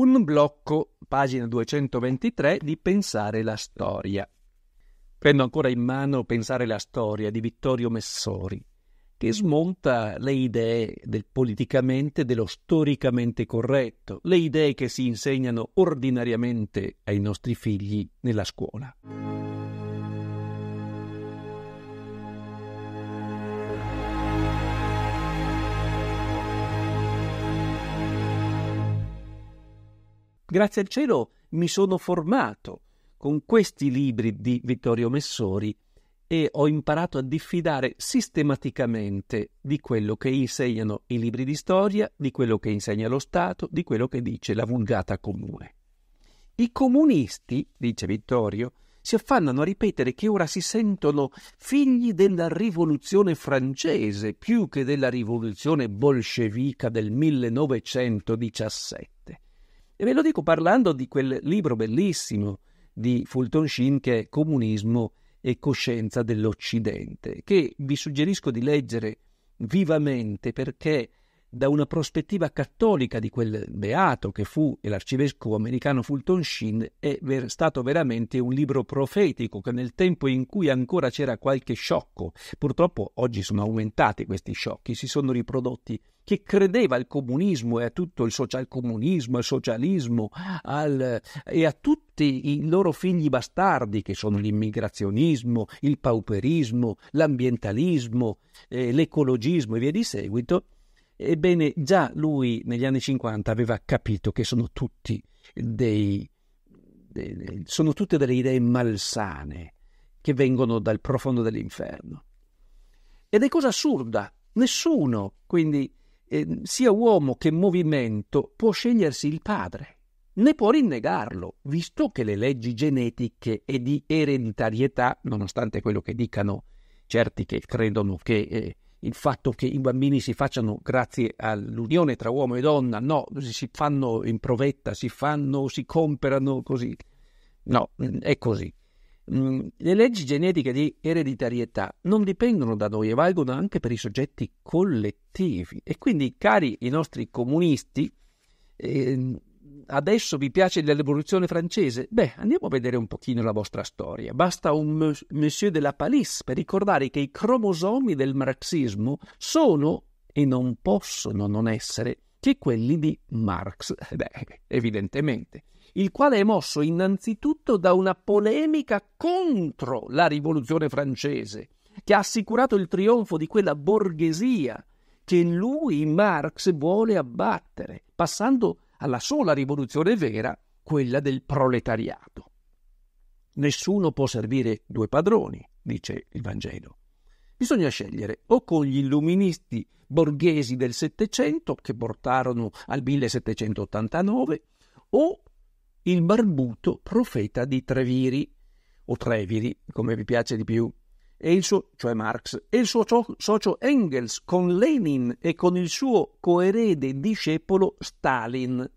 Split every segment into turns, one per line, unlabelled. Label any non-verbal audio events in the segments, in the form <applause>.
Un blocco, pagina 223, di Pensare la storia. Prendo ancora in mano Pensare la storia di Vittorio Messori, che smonta le idee del politicamente, dello storicamente corretto, le idee che si insegnano ordinariamente ai nostri figli nella scuola. grazie al cielo mi sono formato con questi libri di Vittorio Messori e ho imparato a diffidare sistematicamente di quello che insegnano i libri di storia, di quello che insegna lo Stato, di quello che dice la vulgata comune. I comunisti, dice Vittorio, si affannano a ripetere che ora si sentono figli della rivoluzione francese più che della rivoluzione bolscevica del 1917. E ve lo dico parlando di quel libro bellissimo di Fulton Sheen che è Comunismo e coscienza dell'Occidente, che vi suggerisco di leggere vivamente perché da una prospettiva cattolica di quel beato che fu l'arcivescovo americano Fulton Sheen è ver- stato veramente un libro profetico che nel tempo in cui ancora c'era qualche sciocco, purtroppo oggi sono aumentati questi sciocchi, si sono riprodotti che credeva al comunismo e a tutto il socialcomunismo, al socialismo al, e a tutti i loro figli bastardi che sono l'immigrazionismo, il pauperismo, l'ambientalismo, eh, l'ecologismo e via di seguito, ebbene già lui negli anni 50 aveva capito che sono tutti dei, dei sono tutte delle idee malsane che vengono dal profondo dell'inferno. Ed è cosa assurda, nessuno quindi Ehm, sia uomo che movimento, può scegliersi il padre, Ne può rinnegarlo, visto che le leggi genetiche e di ereditarietà, nonostante quello che dicano certi che credono che eh, il fatto che i bambini si facciano grazie all'unione tra uomo e donna, no, si fanno in provetta, si fanno, si comprano così. No, mm, è così. Mm, le leggi genetiche di ereditarietà non dipendono da noi e valgono anche per i soggetti collettivi. E quindi, cari i nostri comunisti, eh, adesso vi piace l'evoluzione francese? Beh, andiamo a vedere un pochino la vostra storia. Basta un Monsieur de la Palisse per ricordare che i cromosomi del marxismo sono e non possono non essere che quelli di Marx. <laughs> Beh, evidentemente il quale è mosso innanzitutto da una polemica contro la rivoluzione francese, che ha assicurato il trionfo di quella borghesia che lui, Marx, vuole abbattere, passando alla sola rivoluzione vera, quella del proletariato. Nessuno può servire due padroni, dice il Vangelo. Bisogna scegliere o con gli illuministi borghesi del Settecento, che portarono al 1789, o il barbuto profeta di Treviri, o Treviri, come vi piace di più, e il suo, cioè Marx, e il suo socio Engels con Lenin e con il suo coerede discepolo Stalin,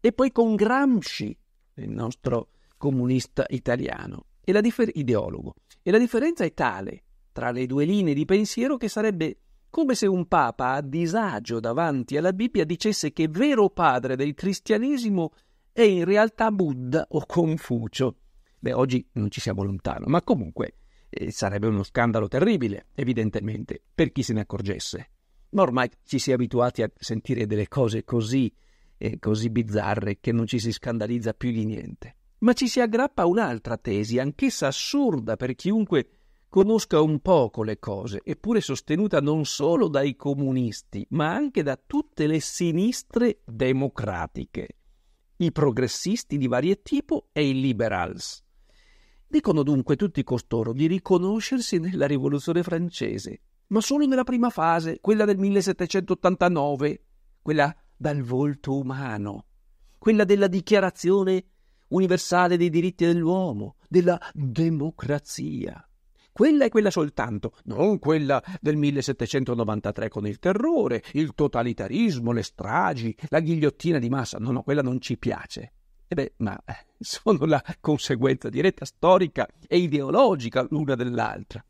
e poi con Gramsci, il nostro comunista italiano, e differ- ideologo. E la differenza è tale tra le due linee di pensiero che sarebbe come se un papa a disagio davanti alla Bibbia dicesse che vero padre del cristianesimo è è in realtà Buddha o Confucio. Beh, oggi non ci siamo lontano, ma comunque eh, sarebbe uno scandalo terribile, evidentemente, per chi se ne accorgesse. Ma ormai ci si è abituati a sentire delle cose così, eh, così bizzarre che non ci si scandalizza più di niente. Ma ci si aggrappa a un'altra tesi, anch'essa assurda per chiunque conosca un poco le cose, eppure sostenuta non solo dai comunisti, ma anche da tutte le sinistre democratiche i progressisti di vario tipo e i liberals. Dicono dunque tutti costoro di riconoscersi nella rivoluzione francese, ma solo nella prima fase, quella del 1789, quella dal volto umano, quella della dichiarazione universale dei diritti dell'uomo, della democrazia quella e quella soltanto, non quella del 1793 con il terrore, il totalitarismo, le stragi, la ghigliottina di massa, no, no, quella non ci piace. E beh, ma eh, sono la conseguenza diretta storica e ideologica l'una dell'altra.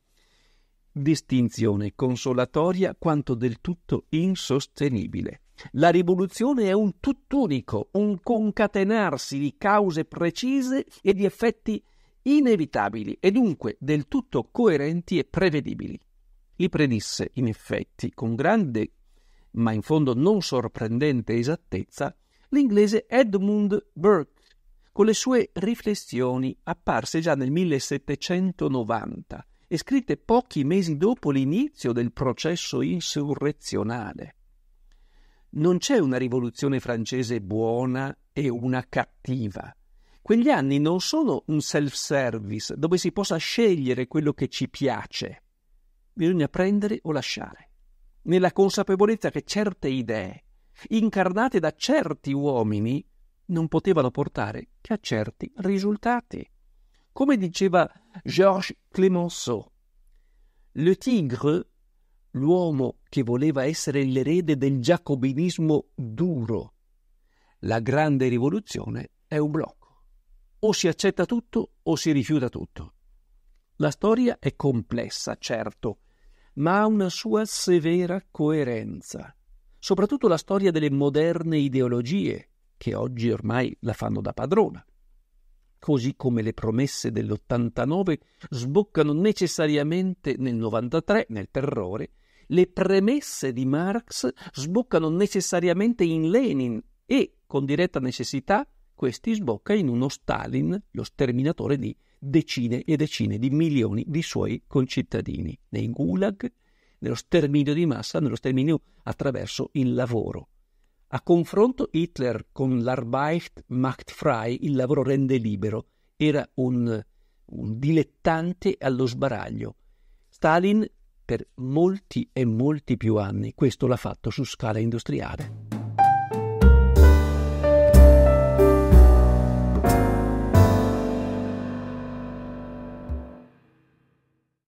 Distinzione consolatoria quanto del tutto insostenibile. La rivoluzione è un tutt'unico, un concatenarsi di cause precise e di effetti inevitabili e dunque del tutto coerenti e prevedibili. Li predisse, in effetti, con grande, ma in fondo non sorprendente esattezza, l'inglese Edmund Burke, con le sue riflessioni apparse già nel 1790 e scritte pochi mesi dopo l'inizio del processo insurrezionale. Non c'è una rivoluzione francese buona e una cattiva, quegli anni non sono un self-service dove si possa scegliere quello che ci piace. Bisogna prendere o lasciare, nella consapevolezza che certe idee, incarnate da certi uomini, non potevano portare che a certi risultati. Come diceva Georges Clemenceau, Le tigre, l'uomo che voleva essere l'erede del giacobinismo duro, la grande rivoluzione è un blocco. O si accetta tutto o si rifiuta tutto. La storia è complessa, certo, ma ha una sua severa coerenza. Soprattutto la storia delle moderne ideologie, che oggi ormai la fanno da padrona. Così come le promesse dell'89 sboccano necessariamente nel 93, nel terrore, le premesse di Marx sboccano necessariamente in Lenin e, con diretta necessità, questi sbocca in uno Stalin, lo sterminatore di decine e decine di milioni di suoi concittadini, nei gulag, nello sterminio di massa, nello sterminio attraverso il lavoro. A confronto Hitler con l'Arbeit macht frei, il lavoro rende libero, era un, un dilettante allo sbaraglio. Stalin per molti e molti più anni questo l'ha fatto su scala industriale.